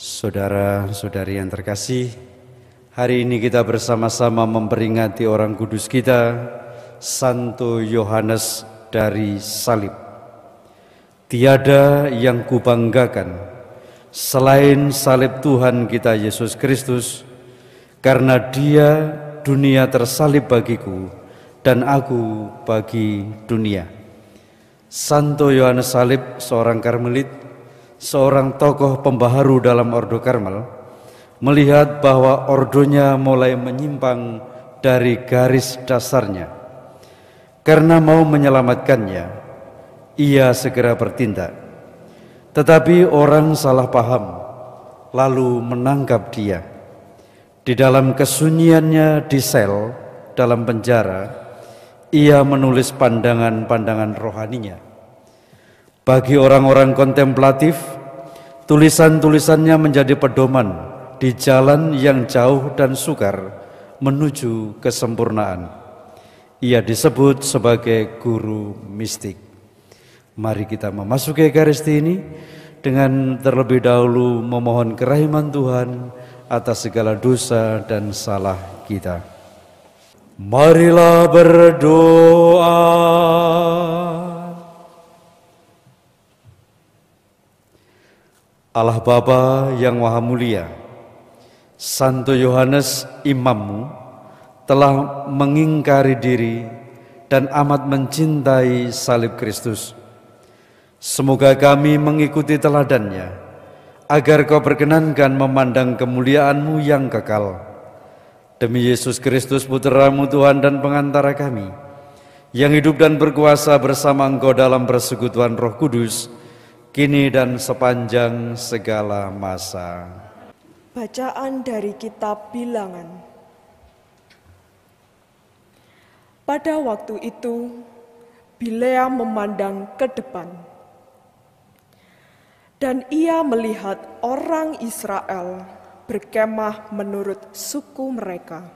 Saudara-saudari yang terkasih, hari ini kita bersama-sama memperingati orang kudus kita, Santo Yohanes dari Salib. Tiada yang kubanggakan selain salib Tuhan kita Yesus Kristus, karena Dia dunia tersalib bagiku dan aku bagi dunia. Santo Yohanes Salib, seorang Karmelit, seorang tokoh pembaharu dalam Ordo Karmel, melihat bahwa ordonya mulai menyimpang dari garis dasarnya. Karena mau menyelamatkannya, ia segera bertindak. Tetapi orang salah paham, lalu menangkap dia. Di dalam kesunyiannya di sel, dalam penjara, ia menulis pandangan-pandangan rohaninya bagi orang-orang kontemplatif, tulisan-tulisannya menjadi pedoman di jalan yang jauh dan sukar menuju kesempurnaan. Ia disebut sebagai guru mistik. Mari kita memasuki Ekaristi ini dengan terlebih dahulu memohon kerahiman Tuhan atas segala dosa dan salah kita. Marilah berdoa. Allah Bapa yang Maha Mulia, Santo Yohanes imammu telah mengingkari diri dan amat mencintai salib Kristus. Semoga kami mengikuti teladannya, agar kau perkenankan memandang kemuliaanmu yang kekal. Demi Yesus Kristus Putramu Tuhan dan pengantara kami, yang hidup dan berkuasa bersama engkau dalam persekutuan roh kudus, kini dan sepanjang segala masa. Bacaan dari Kitab Bilangan: Pada waktu itu, Bilea memandang ke depan, dan ia melihat orang Israel berkemah menurut suku mereka.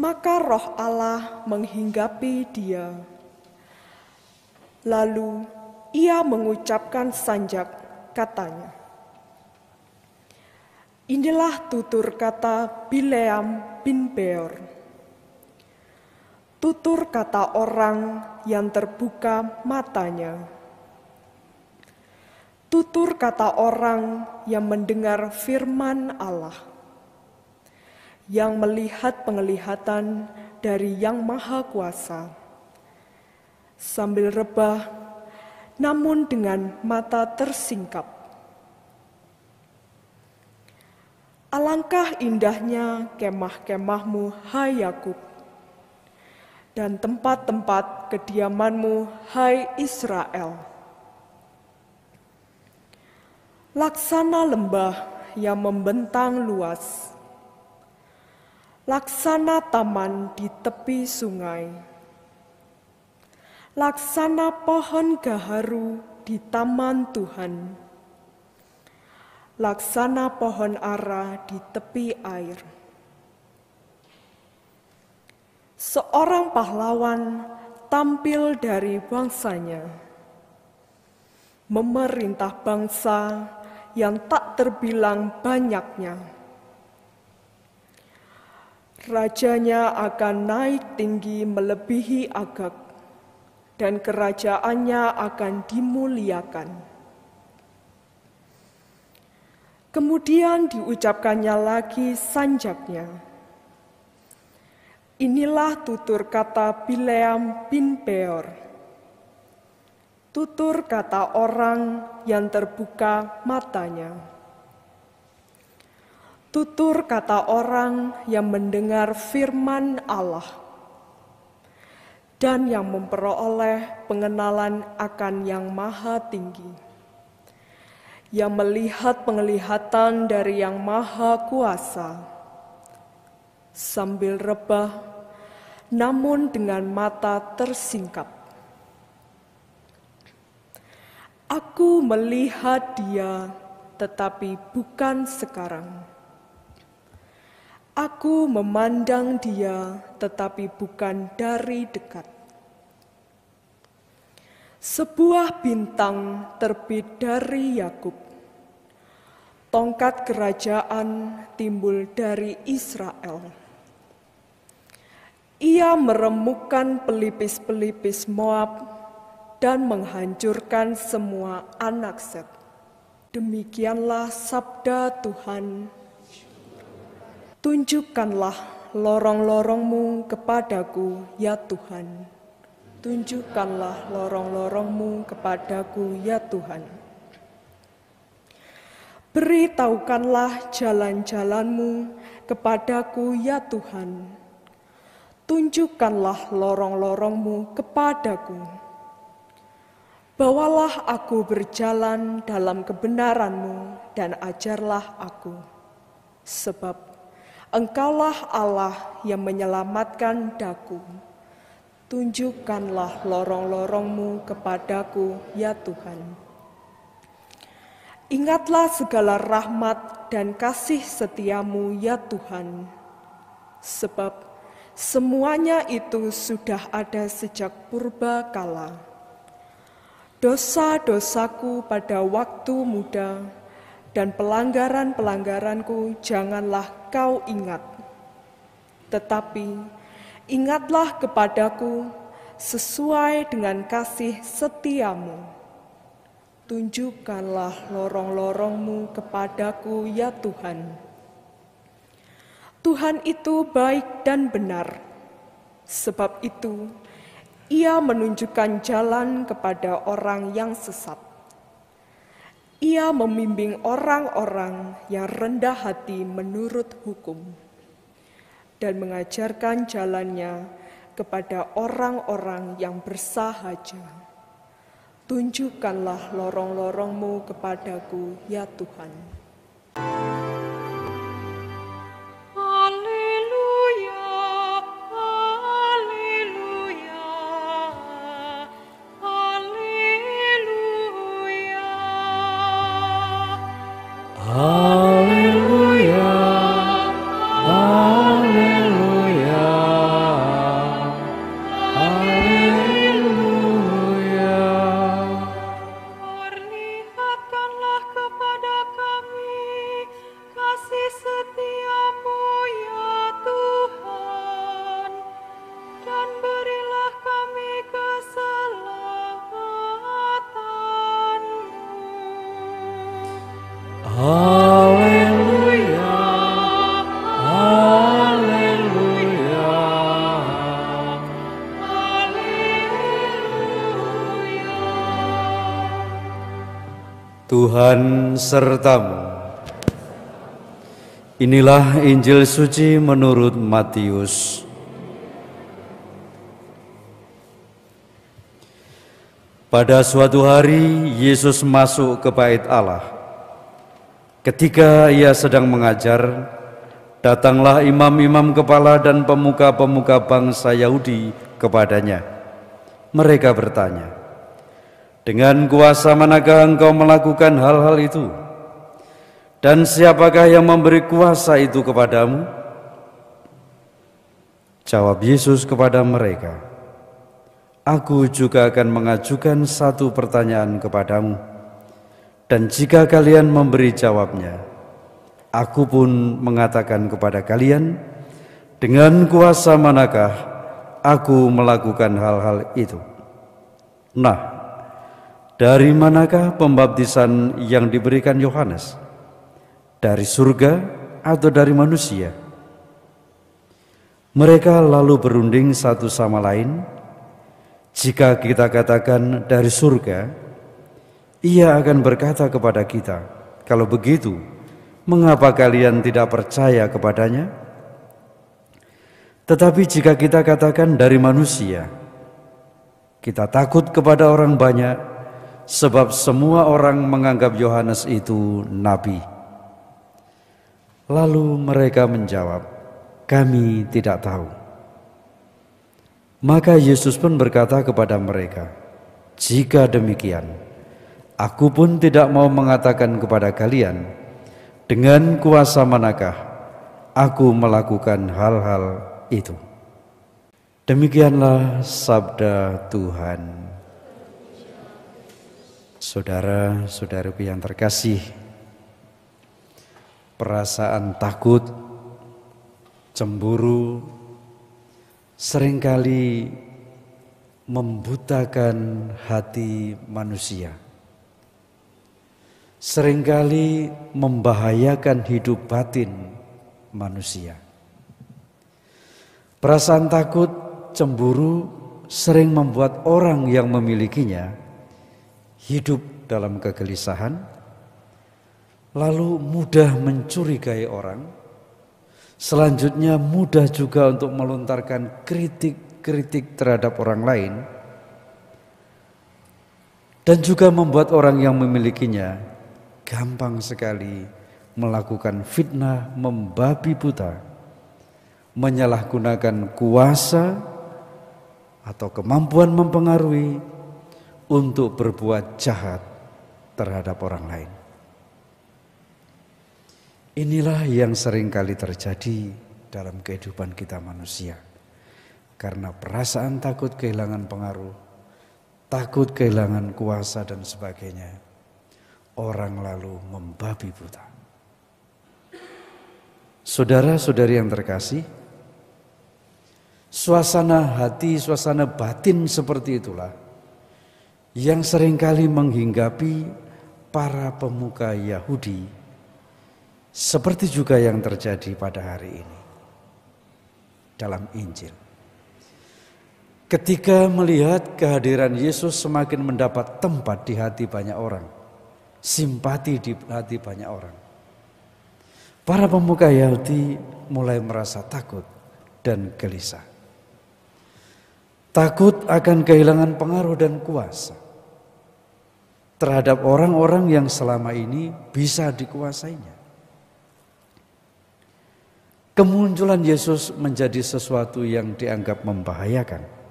Maka roh Allah menghinggapi dia Lalu ia mengucapkan sanjak, katanya, Inilah tutur kata Bileam bin Beor. Tutur kata orang yang terbuka matanya. Tutur kata orang yang mendengar firman Allah. Yang melihat penglihatan dari Yang Maha Kuasa sambil rebah, namun dengan mata tersingkap. Alangkah indahnya kemah-kemahmu, hai Yakub, dan tempat-tempat kediamanmu, hai Israel. Laksana lembah yang membentang luas, laksana taman di tepi sungai laksana pohon gaharu di taman Tuhan, laksana pohon ara di tepi air. Seorang pahlawan tampil dari bangsanya, memerintah bangsa yang tak terbilang banyaknya. Rajanya akan naik tinggi melebihi agak dan kerajaannya akan dimuliakan. Kemudian diucapkannya lagi sanjaknya. Inilah tutur kata Bileam bin Beor. Tutur kata orang yang terbuka matanya. Tutur kata orang yang mendengar firman Allah dan yang memperoleh pengenalan akan Yang Maha Tinggi, yang melihat penglihatan dari Yang Maha Kuasa, sambil rebah, namun dengan mata tersingkap. Aku melihat Dia, tetapi bukan sekarang. Aku memandang Dia, tetapi bukan dari dekat. Sebuah bintang terbit dari Yakub. Tongkat kerajaan timbul dari Israel. Ia meremukkan pelipis-pelipis Moab dan menghancurkan semua anak Set. Demikianlah sabda Tuhan. Tunjukkanlah lorong-lorongmu kepadaku, ya Tuhan tunjukkanlah lorong-lorongmu kepadaku ya Tuhan. Beritahukanlah jalan-jalanmu kepadaku ya Tuhan. Tunjukkanlah lorong-lorongmu kepadaku. Bawalah aku berjalan dalam kebenaranmu dan ajarlah aku. Sebab engkaulah Allah yang menyelamatkan daku tunjukkanlah lorong-lorongmu kepadaku, ya Tuhan. Ingatlah segala rahmat dan kasih setiamu, ya Tuhan, sebab semuanya itu sudah ada sejak purba kala. Dosa-dosaku pada waktu muda dan pelanggaran-pelanggaranku janganlah kau ingat. Tetapi Ingatlah kepadaku sesuai dengan kasih setiamu. Tunjukkanlah lorong-lorongmu kepadaku, ya Tuhan. Tuhan itu baik dan benar. Sebab itu, Ia menunjukkan jalan kepada orang yang sesat. Ia membimbing orang-orang yang rendah hati menurut hukum dan mengajarkan jalannya kepada orang-orang yang bersahaja. Tunjukkanlah lorong-lorongmu kepadaku, ya Tuhan. Tuhan sertamu. Inilah Injil suci menurut Matius. Pada suatu hari Yesus masuk ke bait Allah. Ketika ia sedang mengajar, datanglah imam-imam kepala dan pemuka-pemuka bangsa Yahudi kepadanya. Mereka bertanya, dengan kuasa manakah engkau melakukan hal-hal itu? Dan siapakah yang memberi kuasa itu kepadamu? Jawab Yesus kepada mereka, Aku juga akan mengajukan satu pertanyaan kepadamu. Dan jika kalian memberi jawabnya, aku pun mengatakan kepada kalian, dengan kuasa manakah aku melakukan hal-hal itu? Nah, dari manakah pembaptisan yang diberikan Yohanes? Dari surga atau dari manusia? Mereka lalu berunding satu sama lain. Jika kita katakan dari surga, ia akan berkata kepada kita, "Kalau begitu, mengapa kalian tidak percaya kepadanya?" Tetapi jika kita katakan dari manusia, kita takut kepada orang banyak sebab semua orang menganggap Yohanes itu nabi. Lalu mereka menjawab, "Kami tidak tahu." Maka Yesus pun berkata kepada mereka, "Jika demikian, aku pun tidak mau mengatakan kepada kalian dengan kuasa manakah aku melakukan hal-hal itu." Demikianlah sabda Tuhan saudara saudaraku yang terkasih, perasaan takut, cemburu, seringkali membutakan hati manusia. Seringkali membahayakan hidup batin manusia. Perasaan takut, cemburu sering membuat orang yang memilikinya hidup dalam kegelisahan, lalu mudah mencurigai orang, selanjutnya mudah juga untuk melontarkan kritik-kritik terhadap orang lain, dan juga membuat orang yang memilikinya gampang sekali melakukan fitnah membabi buta, menyalahgunakan kuasa atau kemampuan mempengaruhi untuk berbuat jahat terhadap orang lain. Inilah yang sering kali terjadi dalam kehidupan kita manusia. Karena perasaan takut kehilangan pengaruh, takut kehilangan kuasa dan sebagainya. Orang lalu membabi buta. Saudara-saudari yang terkasih, suasana hati, suasana batin seperti itulah yang seringkali menghinggapi para pemuka Yahudi seperti juga yang terjadi pada hari ini dalam Injil. Ketika melihat kehadiran Yesus semakin mendapat tempat di hati banyak orang, simpati di hati banyak orang. Para pemuka Yahudi mulai merasa takut dan gelisah. Takut akan kehilangan pengaruh dan kuasa terhadap orang-orang yang selama ini bisa dikuasainya. Kemunculan Yesus menjadi sesuatu yang dianggap membahayakan.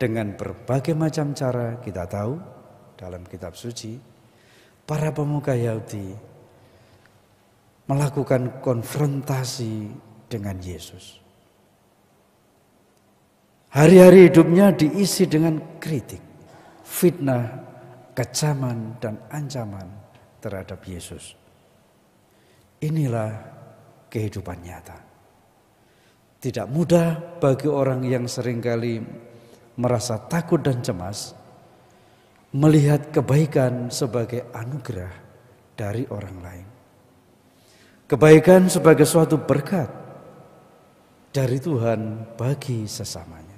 Dengan berbagai macam cara kita tahu dalam kitab suci, para pemuka Yahudi melakukan konfrontasi dengan Yesus. Hari-hari hidupnya diisi dengan kritik, fitnah, kekejaman dan ancaman terhadap Yesus. Inilah kehidupan nyata. Tidak mudah bagi orang yang seringkali merasa takut dan cemas melihat kebaikan sebagai anugerah dari orang lain. Kebaikan sebagai suatu berkat dari Tuhan bagi sesamanya.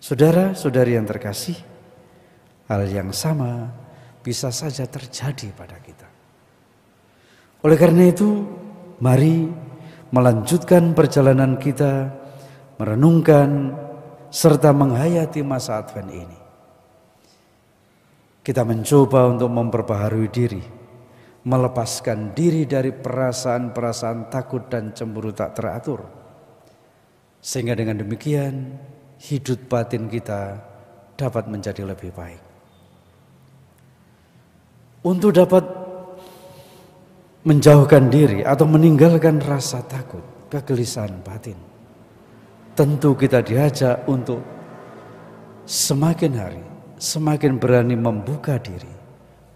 Saudara-saudari yang terkasih, hal yang sama bisa saja terjadi pada kita. Oleh karena itu, mari melanjutkan perjalanan kita, merenungkan serta menghayati masa Advent ini. Kita mencoba untuk memperbaharui diri, melepaskan diri dari perasaan-perasaan takut dan cemburu tak teratur. Sehingga dengan demikian, hidup batin kita dapat menjadi lebih baik untuk dapat menjauhkan diri atau meninggalkan rasa takut, kegelisahan batin. Tentu kita diajak untuk semakin hari semakin berani membuka diri,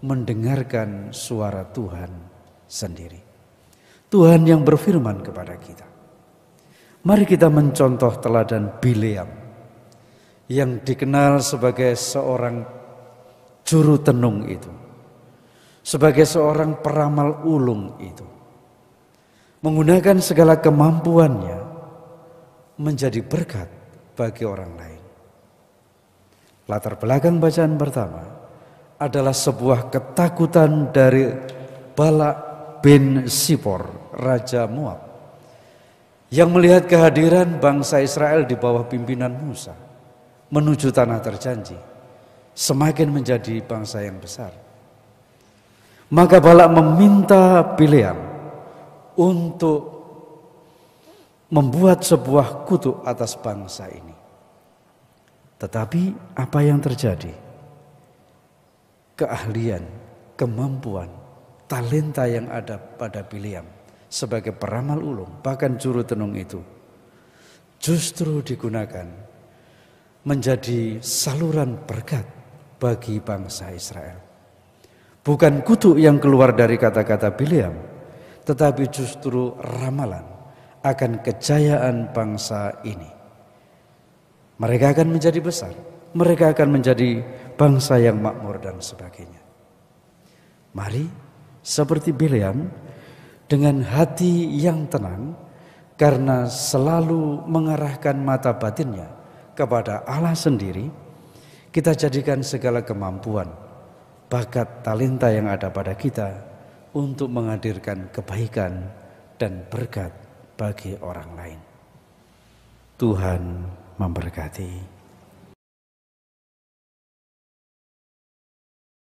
mendengarkan suara Tuhan sendiri. Tuhan yang berfirman kepada kita. Mari kita mencontoh teladan Bileam yang dikenal sebagai seorang juru tenung itu sebagai seorang peramal ulung itu. Menggunakan segala kemampuannya menjadi berkat bagi orang lain. Latar belakang bacaan pertama adalah sebuah ketakutan dari Balak bin Sipor, Raja Moab. Yang melihat kehadiran bangsa Israel di bawah pimpinan Musa menuju tanah terjanji. Semakin menjadi bangsa yang besar maka Balak meminta Bileam untuk membuat sebuah kutuk atas bangsa ini. Tetapi apa yang terjadi? Keahlian, kemampuan, talenta yang ada pada Bileam sebagai peramal ulung, bahkan juru tenung itu justru digunakan menjadi saluran berkat bagi bangsa Israel. Bukan kutuk yang keluar dari kata-kata Biliam, tetapi justru ramalan akan kejayaan bangsa ini. Mereka akan menjadi besar, mereka akan menjadi bangsa yang makmur dan sebagainya. Mari seperti Biliam dengan hati yang tenang karena selalu mengarahkan mata batinnya kepada Allah sendiri, kita jadikan segala kemampuan bakat talenta yang ada pada kita untuk menghadirkan kebaikan dan berkat bagi orang lain. Tuhan memberkati.